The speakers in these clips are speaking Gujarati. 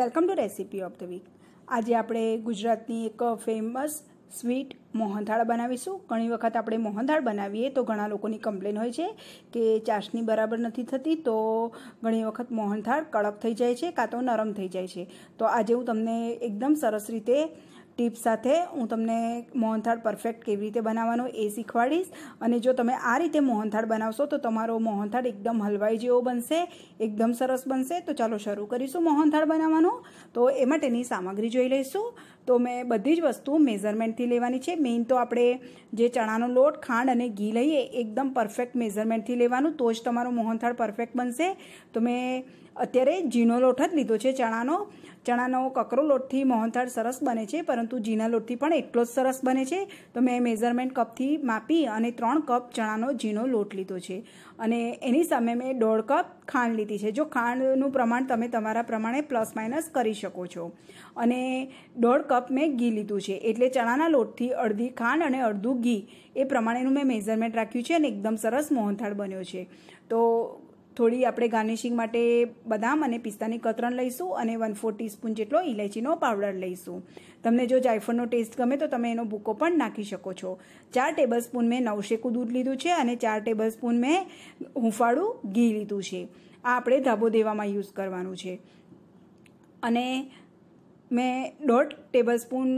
welcome to recipe of the week આજે આપણે ગુજરાતની એક ફેમસ સ્વીટ મોહનથાળ બનાવીશું ઘણી વખત આપણે મોહનથાળ બનાવીએ તો ઘણા લોકોની કમ્પ્લેન હોય છે કે ચાસણી બરાબર નથી થતી તો ઘણી વખત મોહનથાળ કડક થઈ જાય છે કાં તો નરમ થઈ જાય છે તો આજે હું તમને એકદમ સરસ રીતે ટિપ્સ સાથે હું તમને મોહનથાળ પરફેક્ટ કેવી રીતે બનાવવાનો એ શીખવાડીશ અને જો તમે આ રીતે મોહનથાળ બનાવશો તો તમારો મોહનથાળ એકદમ હલવાઈ જેવો બનશે એકદમ સરસ બનશે તો ચાલો શરૂ કરીશું મોહનથાળ બનાવવાનું તો એ માટેની સામગ્રી જોઈ લઈશું તો મેં બધી જ વસ્તુ મેઝરમેન્ટથી લેવાની છે મેઇન તો આપણે જે ચણાનો લોટ ખાંડ અને ઘી લઈએ એકદમ પરફેક્ટ મેઝરમેન્ટથી લેવાનું તો જ તમારું મોહનથાળ પરફેક્ટ બનશે તો મેં અત્યારે ઝીણો લોટ જ લીધો છે ચણાનો ચણાનો કકરો લોટથી મોહનથાળ સરસ બને છે પરંતુ ઝીણા લોટથી પણ એટલો જ સરસ બને છે તો મેં મેઝરમેન્ટ કપથી માપી અને ત્રણ કપ ચણાનો ઝીણો લોટ લીધો છે અને એની સામે મેં દોઢ કપ ખાંડ લીધી છે જો ખાંડનું પ્રમાણ તમે તમારા પ્રમાણે પ્લસ માઇનસ કરી શકો છો અને દોઢ કપ મેં ઘી લીધું છે એટલે ચણાના લોટથી અડધી ખાંડ અને અડધું ઘી એ પ્રમાણેનું મેં મેઝરમેન્ટ રાખ્યું છે અને એકદમ સરસ મોહનથાળ બન્યો છે તો થોડી આપણે ગાર્નિશિંગ માટે બદામ અને પિસ્તાની કતરણ લઈશું અને વન ફોર ટીસ્પૂન જેટલો ઇલાયચીનો પાવડર લઈશું તમને જો જાયફળનો ટેસ્ટ ગમે તો તમે એનો ભૂકો પણ નાખી શકો છો ચાર ટેબલસ્પૂન મેં નવશેકું દૂધ લીધું છે અને ચાર ટેબલસ્પૂન મેં હુંફાળું ઘી લીધું છે આ આપણે ધાબો દેવામાં યુઝ કરવાનું છે અને મેં દોઢ ટેબલ સ્પૂન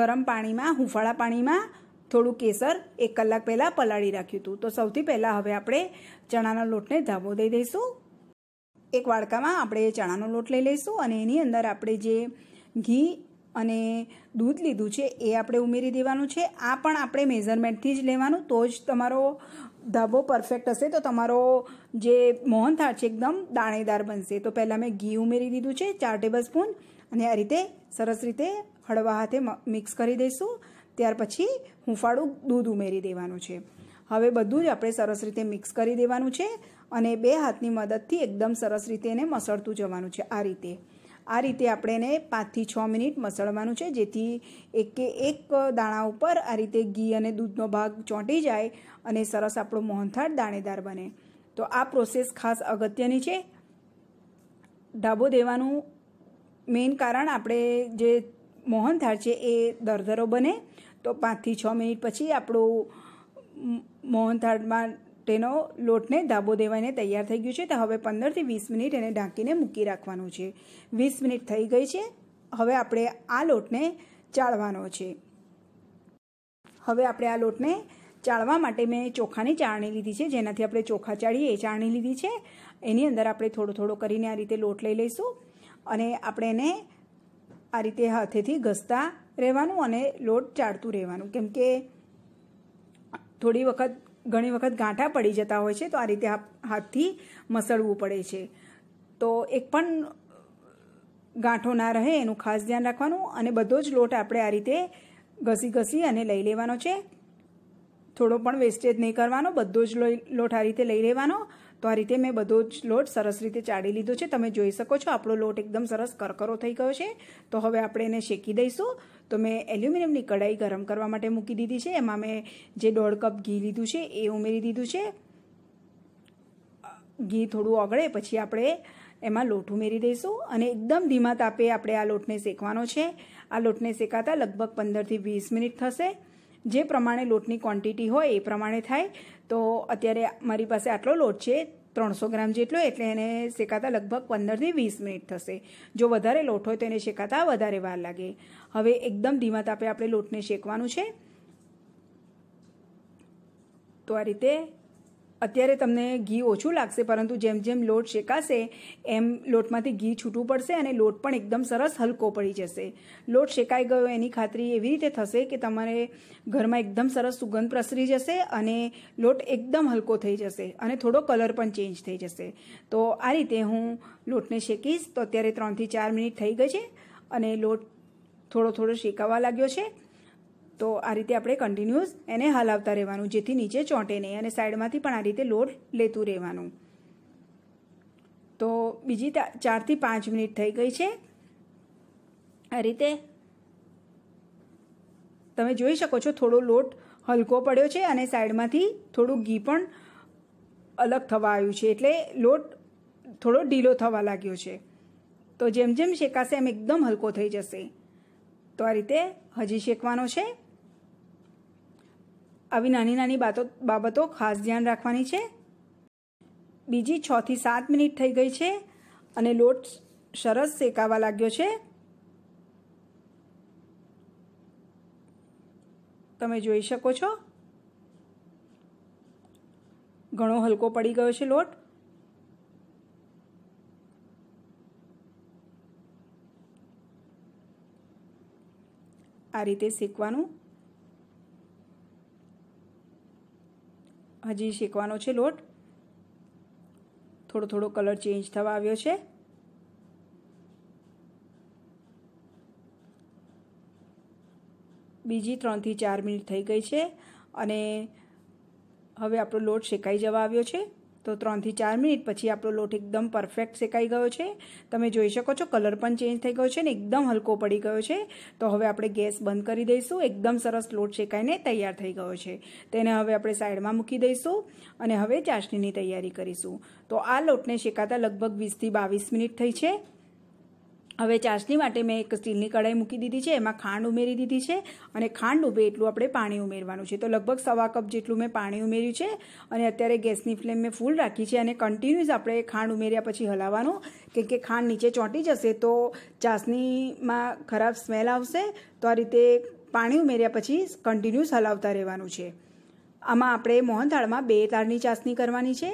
ગરમ પાણીમાં હુંફાળા પાણીમાં થોડું કેસર એક કલાક પહેલાં પલાળી રાખ્યું હતું તો સૌથી પહેલાં હવે આપણે ચણાના લોટને ધાબો દઈ દઈશું એક વાડકામાં આપણે ચણાનો લોટ લઈ લઈશું અને એની અંદર આપણે જે ઘી અને દૂધ લીધું છે એ આપણે ઉમેરી દેવાનું છે આ પણ આપણે મેઝરમેન્ટથી જ લેવાનું તો જ તમારો ધાબો પરફેક્ટ હશે તો તમારો જે મોહનથાળ છે એકદમ દાણેદાર બનશે તો પહેલાં મેં ઘી ઉમેરી દીધું છે ચાર ટેબલ સ્પૂન અને આ રીતે સરસ રીતે હળવા હાથે મિક્સ કરી દઈશું ત્યાર પછી હુંફાળું દૂધ ઉમેરી દેવાનું છે હવે બધું જ આપણે સરસ રીતે મિક્સ કરી દેવાનું છે અને બે હાથની મદદથી એકદમ સરસ રીતે એને મસળતું જવાનું છે આ રીતે આ રીતે આપણે એને પાંચથી છ મિનિટ મસળવાનું છે જેથી એકે એક દાણા ઉપર આ રીતે ઘી અને દૂધનો ભાગ ચોંટી જાય અને સરસ આપણો મોહનથાળ દાણેદાર બને તો આ પ્રોસેસ ખાસ અગત્યની છે ઢાબો દેવાનું મેઇન કારણ આપણે જે મોહનથાળ છે એ દરદરો બને તો પાંચથી છ મિનિટ પછી આપણું મોહનથાળમાં તેનો લોટને ધાબો દેવાઈને તૈયાર થઈ ગયું છે તો હવે પંદરથી વીસ મિનિટ એને ઢાંકીને મૂકી રાખવાનું છે વીસ મિનિટ થઈ ગઈ છે હવે આપણે આ લોટને ચાળવાનો છે હવે આપણે આ લોટને ચાળવા માટે મેં ચોખાની ચાળણી લીધી છે જેનાથી આપણે ચોખા ચાળીએ એ ચાળણી લીધી છે એની અંદર આપણે થોડો થોડો કરીને આ રીતે લોટ લઈ લઈશું અને આપણે એને આ રીતે હાથેથી ઘસતા રહેવાનું અને લોટ ચાળતું રહેવાનું કેમ કે થોડી વખત ઘણી વખત ગાંઠા પડી જતા હોય છે તો આ રીતે હાથથી મસળવું પડે છે તો એક પણ ગાંઠો ના રહે એનું ખાસ ધ્યાન રાખવાનું અને બધો જ લોટ આપણે આ રીતે ઘસી ઘસી અને લઈ લેવાનો છે થોડો પણ વેસ્ટેજ નહીં કરવાનો બધો જ લોટ આ રીતે લઈ લેવાનો તો આ રીતે મેં બધો જ લોટ સરસ રીતે ચાડી લીધો છે તમે જોઈ શકો છો આપણો લોટ એકદમ સરસ કરકરો થઈ ગયો છે તો હવે આપણે એને શેકી દઈશું તો મેં એલ્યુમિનિયમની કઢાઈ ગરમ કરવા માટે મૂકી દીધી છે એમાં મેં જે દોઢ કપ ઘી લીધું છે એ ઉમેરી દીધું છે ઘી થોડું ઓગળે પછી આપણે એમાં લોટ ઉમેરી દઈશું અને એકદમ ધીમા તાપે આપણે આ લોટને શેકવાનો છે આ લોટને શેકાતા લગભગ પંદરથી વીસ મિનિટ થશે જે પ્રમાણે લોટની ક્વોન્ટિટી હોય એ પ્રમાણે થાય તો અત્યારે મારી પાસે આટલો લોટ છે ત્રણસો ગ્રામ જેટલો એટલે એને શેકાતા લગભગ પંદરથી વીસ મિનિટ થશે જો વધારે લોટ હોય તો એને શેકાતા વધારે વાર લાગે હવે એકદમ ધીમા તાપે આપણે લોટને શેકવાનું છે તો આ રીતે અત્યારે તમને ઘી ઓછું લાગશે પરંતુ જેમ જેમ લોટ શેકાશે એમ લોટમાંથી ઘી છૂટું પડશે અને લોટ પણ એકદમ સરસ હલકો પડી જશે લોટ શેકાઈ ગયો એની ખાતરી એવી રીતે થશે કે તમારે ઘરમાં એકદમ સરસ સુગંધ પ્રસરી જશે અને લોટ એકદમ હલકો થઈ જશે અને થોડો કલર પણ ચેન્જ થઈ જશે તો આ રીતે હું લોટને શેકીશ તો અત્યારે ત્રણથી ચાર મિનિટ થઈ ગઈ છે અને લોટ થોડો થોડો શેકાવા લાગ્યો છે તો આ રીતે આપણે કન્ટિન્યુઅસ એને હલાવતા રહેવાનું જેથી નીચે ચોંટે નહીં અને સાઈડમાંથી પણ આ રીતે લોડ લેતું રહેવાનું તો બીજી ચારથી પાંચ મિનિટ થઈ ગઈ છે આ રીતે તમે જોઈ શકો છો થોડો લોટ હલકો પડ્યો છે અને સાઈડમાંથી થોડું ઘી પણ અલગ થવા આવ્યું છે એટલે લોટ થોડો ઢીલો થવા લાગ્યો છે તો જેમ જેમ શેકાશે એમ એકદમ હલકો થઈ જશે તો આ રીતે હજી શેકવાનો છે આવી નાની નાની બાતો બાબતો ખાસ ધ્યાન રાખવાની છે બીજી છથી સાત મિનિટ થઈ ગઈ છે અને લોટ સરસ શેકાવા લાગ્યો છે તમે જોઈ શકો છો ઘણો હલકો પડી ગયો છે લોટ આ રીતે શેકવાનું હજી શેકવાનો છે લોટ થોડો થોડો કલર ચેન્જ થવા આવ્યો છે બીજી ત્રણથી ચાર મિનિટ થઈ ગઈ છે અને હવે આપણો લોટ શેકાઈ જવા આવ્યો છે તો ત્રણથી ચાર મિનિટ પછી આપણો લોટ એકદમ પરફેક્ટ શેકાઈ ગયો છે તમે જોઈ શકો છો કલર પણ ચેન્જ થઈ ગયો છે ને એકદમ હલકો પડી ગયો છે તો હવે આપણે ગેસ બંધ કરી દઈશું એકદમ સરસ લોટ શેકાઈને તૈયાર થઈ ગયો છે તેને હવે આપણે સાઈડમાં મૂકી દઈશું અને હવે ચાસણીની તૈયારી કરીશું તો આ લોટને શેકાતા લગભગ વીસથી બાવીસ મિનિટ થઈ છે હવે ચાસણી માટે મેં એક સ્ટીલની કઢાઈ મૂકી દીધી છે એમાં ખાંડ ઉમેરી દીધી છે અને ખાંડ ઉભે એટલું આપણે પાણી ઉમેરવાનું છે તો લગભગ સવા કપ જેટલું મેં પાણી ઉમેર્યું છે અને અત્યારે ગેસની ફ્લેમ મેં ફૂલ રાખી છે અને કન્ટિન્યુઅસ આપણે ખાંડ ઉમેર્યા પછી હલાવવાનું કેમ કે ખાંડ નીચે ચોંટી જશે તો ચાસણીમાં ખરાબ સ્મેલ આવશે તો આ રીતે પાણી ઉમેર્યા પછી કન્ટિન્યુઅસ હલાવતા રહેવાનું છે આમાં આપણે મોહનથાળમાં બે તારની ચાસણી કરવાની છે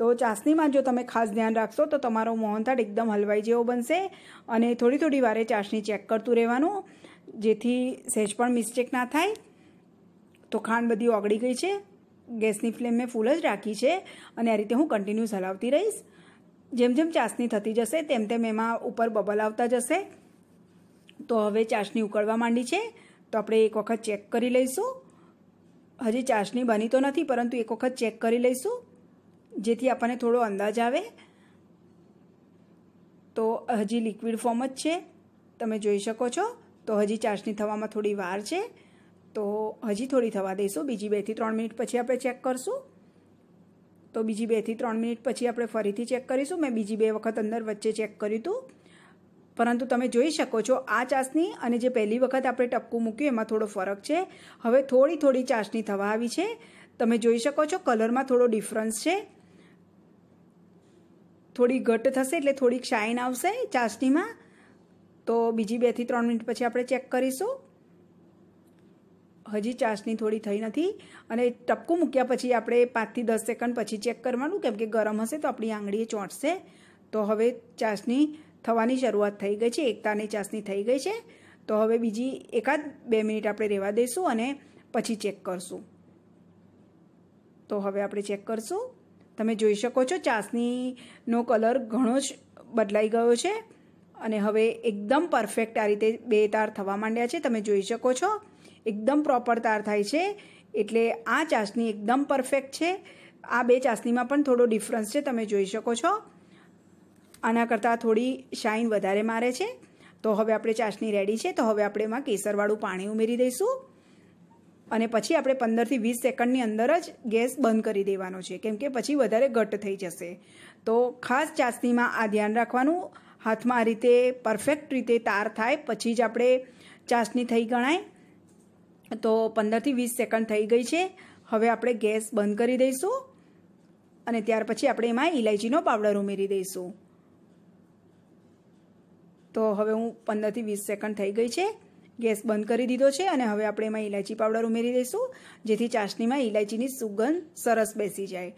તો ચાસણીમાં જો તમે ખાસ ધ્યાન રાખશો તો તમારો મોહનથાળ એકદમ હલવાઈ જેવો બનશે અને થોડી થોડી વારે ચાસણી ચેક કરતું રહેવાનું જેથી સહેજ પણ મિસ્ટેક ના થાય તો ખાંડ બધી ઓગળી ગઈ છે ગેસની ફ્લેમ મેં ફૂલ જ રાખી છે અને આ રીતે હું કન્ટિન્યુઅસ હલાવતી રહીશ જેમ જેમ ચાસણી થતી જશે તેમ તેમ એમાં ઉપર બબલ આવતા જશે તો હવે ચાસણી ઉકળવા માંડી છે તો આપણે એક વખત ચેક કરી લઈશું હજી ચાસણી બની તો નથી પરંતુ એક વખત ચેક કરી લઈશું જેથી આપણને થોડો અંદાજ આવે તો હજી લિક્વિડ ફોર્મ જ છે તમે જોઈ શકો છો તો હજી ચાસણી થવામાં થોડી વાર છે તો હજી થોડી થવા દઈશું બીજી બેથી ત્રણ મિનિટ પછી આપણે ચેક કરીશું તો બીજી બેથી ત્રણ મિનિટ પછી આપણે ફરીથી ચેક કરીશું મેં બીજી બે વખત અંદર વચ્ચે ચેક કર્યું હતું પરંતુ તમે જોઈ શકો છો આ ચાસણી અને જે પહેલી વખત આપણે ટપકું મૂક્યું એમાં થોડો ફરક છે હવે થોડી થોડી ચાસણી થવા આવી છે તમે જોઈ શકો છો કલરમાં થોડો ડિફરન્સ છે થોડી ઘટ થશે એટલે થોડીક શાઇન આવશે ચાસણીમાં તો બીજી બેથી ત્રણ મિનિટ પછી આપણે ચેક કરીશું હજી ચાસણી થોડી થઈ નથી અને ટપકું મૂક્યા પછી આપણે પાંચથી દસ સેકન્ડ પછી ચેક કરવાનું કેમ કે ગરમ હશે તો આપણી આંગળીએ ચોંટશે તો હવે ચાસણી થવાની શરૂઆત થઈ ગઈ છે એકતાની ચાસણી થઈ ગઈ છે તો હવે બીજી એકાદ બે મિનિટ આપણે રહેવા દઈશું અને પછી ચેક કરશું તો હવે આપણે ચેક કરશું તમે જોઈ શકો છો ચાસણીનો કલર ઘણો જ બદલાઈ ગયો છે અને હવે એકદમ પરફેક્ટ આ રીતે બે તાર થવા માંડ્યા છે તમે જોઈ શકો છો એકદમ પ્રોપર તાર થાય છે એટલે આ ચાસણી એકદમ પરફેક્ટ છે આ બે ચાસણીમાં પણ થોડો ડિફરન્સ છે તમે જોઈ શકો છો આના કરતાં થોડી શાઇન વધારે મારે છે તો હવે આપણે ચાસણી રેડી છે તો હવે આપણે એમાં કેસરવાળું પાણી ઉમેરી દઈશું અને પછી આપણે પંદરથી વીસ સેકન્ડની અંદર જ ગેસ બંધ કરી દેવાનો છે કેમ કે પછી વધારે ઘટ થઈ જશે તો ખાસ ચાસણીમાં આ ધ્યાન રાખવાનું હાથમાં આ રીતે પરફેક્ટ રીતે તાર થાય પછી જ આપણે ચાસણી થઈ ગણાય તો પંદરથી વીસ સેકન્ડ થઈ ગઈ છે હવે આપણે ગેસ બંધ કરી દઈશું અને ત્યાર પછી આપણે એમાં ઇલાયચીનો પાવડર ઉમેરી દઈશું તો હવે હું પંદરથી વીસ સેકન્ડ થઈ ગઈ છે ગેસ બંધ કરી દીધો છે અને હવે આપણે એમાં ઇલાયચી પાવડર ઉમેરી દઈશું જેથી ચાસણીમાં ઇલાયચીની સુગંધ સરસ બેસી જાય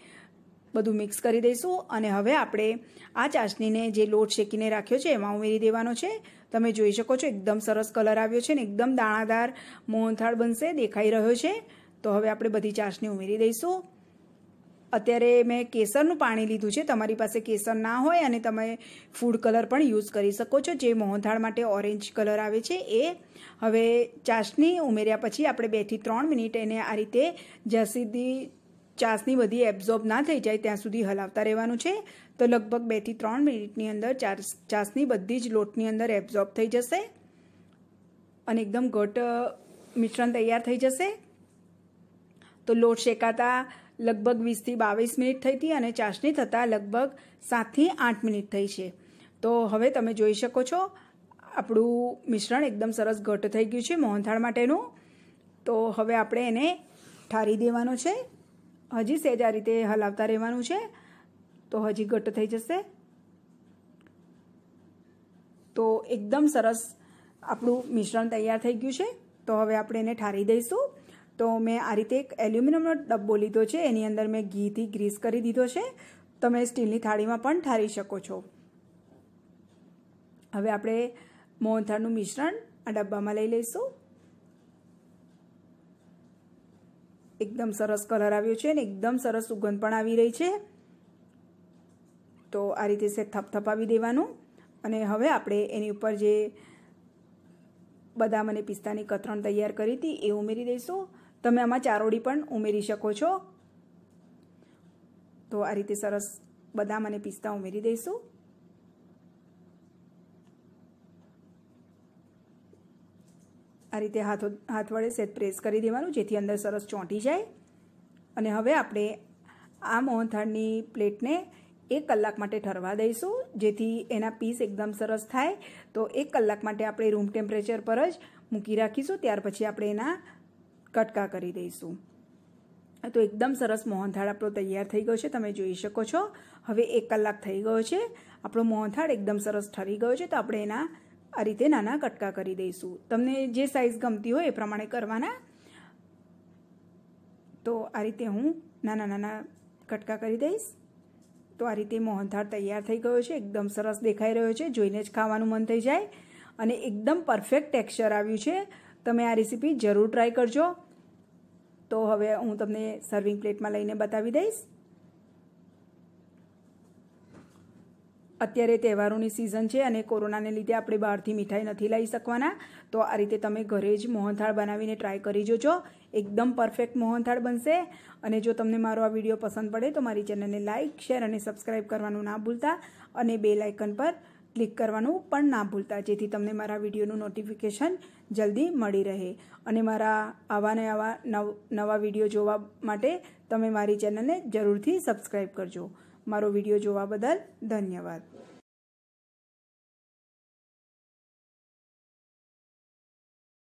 બધું મિક્સ કરી દઈશું અને હવે આપણે આ ચાસણીને જે લોટ શેકીને રાખ્યો છે એમાં ઉમેરી દેવાનો છે તમે જોઈ શકો છો એકદમ સરસ કલર આવ્યો છે ને એકદમ દાણાદાર મોહનથાળ બનશે દેખાઈ રહ્યો છે તો હવે આપણે બધી ચાસણી ઉમેરી દઈશું અત્યારે મેં કેસરનું પાણી લીધું છે તમારી પાસે કેસર ના હોય અને તમે ફૂડ કલર પણ યુઝ કરી શકો છો જે મોહનથાળ માટે ઓરેન્જ કલર આવે છે એ હવે ચાસણી ઉમેર્યા પછી આપણે બેથી ત્રણ મિનિટ એને આ રીતે જ્યાં સુધી ચાસની બધી એબ્ઝોર્બ ના થઈ જાય ત્યાં સુધી હલાવતા રહેવાનું છે તો લગભગ બેથી ત્રણ મિનિટની અંદર ચાસ ચાસની બધી જ લોટની અંદર એબ્ઝોર્બ થઈ જશે અને એકદમ ઘટ મિશ્રણ તૈયાર થઈ જશે તો લોટ શેકાતા લગભગ વીસથી બાવીસ મિનિટ થઈ હતી અને ચાસણી થતાં લગભગ સાતથી આઠ મિનિટ થઈ છે તો હવે તમે જોઈ શકો છો આપણું મિશ્રણ એકદમ સરસ ઘટ થઈ ગયું છે મોહનથાળ માટેનું તો હવે આપણે એને ઠારી દેવાનું છે હજી સહેજ આ રીતે હલાવતા રહેવાનું છે તો હજી ઘટ થઈ જશે તો એકદમ સરસ આપણું મિશ્રણ તૈયાર થઈ ગયું છે તો હવે આપણે એને ઠારી દઈશું તો મેં આ રીતે એક એલ્યુમિનિયમનો ડબ્બો લીધો છે એની અંદર મેં ઘીથી ગ્રીસ કરી દીધો છે તમે સ્ટીલની થાળીમાં પણ ઠારી શકો છો હવે આપણે મોહનથાળનું મિશ્રણ આ ડબ્બામાં લઈ લઈશું એકદમ સરસ કલર આવ્યો છે અને એકદમ સરસ સુગંધ પણ આવી રહી છે તો આ રીતે સે થપથપાવી દેવાનું અને હવે આપણે એની ઉપર જે બદામ અને પિસ્તાની કતરણ તૈયાર કરી હતી એ ઉમેરી દઈશું તમે આમાં ચારોડી પણ ઉમેરી શકો છો તો આ રીતે સરસ બદામ અને પિસ્તા ઉમેરી દઈશું આ રીતે હાથો હાથ વડે સેટ પ્રેસ કરી દેવાનું જેથી અંદર સરસ ચોંટી જાય અને હવે આપણે આ મોહનથાળની પ્લેટને એક કલાક માટે ઠરવા દઈશું જેથી એના પીસ એકદમ સરસ થાય તો એક કલાક માટે આપણે રૂમ ટેમ્પરેચર પર જ મૂકી રાખીશું ત્યાર પછી આપણે એના કટકા કરી દઈશું તો એકદમ સરસ મોહનથાળ આપણો તૈયાર થઈ ગયો છે તમે જોઈ શકો છો હવે એક કલાક થઈ ગયો છે આપણો મોહનથાળ એકદમ સરસ ઠરી ગયો છે તો આપણે એના આ રીતે નાના કટકા કરી દઈશું તમને જે સાઇઝ ગમતી હોય એ પ્રમાણે કરવાના તો આ રીતે હું નાના નાના કટકા કરી દઈશ તો આ રીતે મોહનથાળ તૈયાર થઈ ગયો છે એકદમ સરસ દેખાઈ રહ્યો છે જોઈને જ ખાવાનું મન થઈ જાય અને એકદમ પરફેક્ટ ટેક્સચર આવ્યું છે તમે આ રેસીપી જરૂર ટ્રાય કરજો તો હવે હું તમને સર્વિંગ પ્લેટમાં લઈને બતાવી દઈશ અત્યારે તહેવારોની સિઝન છે અને કોરોનાને લીધે આપણે બહારથી મીઠાઈ નથી લઈ શકવાના તો આ રીતે તમે ઘરે જ મોહનથાળ બનાવીને ટ્રાય કરી જોજો એકદમ પરફેક્ટ મોહનથાળ બનશે અને જો તમને મારો આ વિડીયો પસંદ પડે તો મારી ચેનલને લાઇક શેર અને સબસ્ક્રાઇબ કરવાનું ના ભૂલતા અને બે લાઇકન પર ક્લિક કરવાનું પણ ના ભૂલતા જેથી તમને મારા વિડીયોનું નોટિફિકેશન જલ્દી મળી રહે અને મારા આવા ને આવા નવ નવા વિડીયો જોવા માટે તમે મારી ચેનલને જરૂરથી સબસ્ક્રાઈબ કરજો મારો વિડીયો જોવા બદલ ધન્યવાદ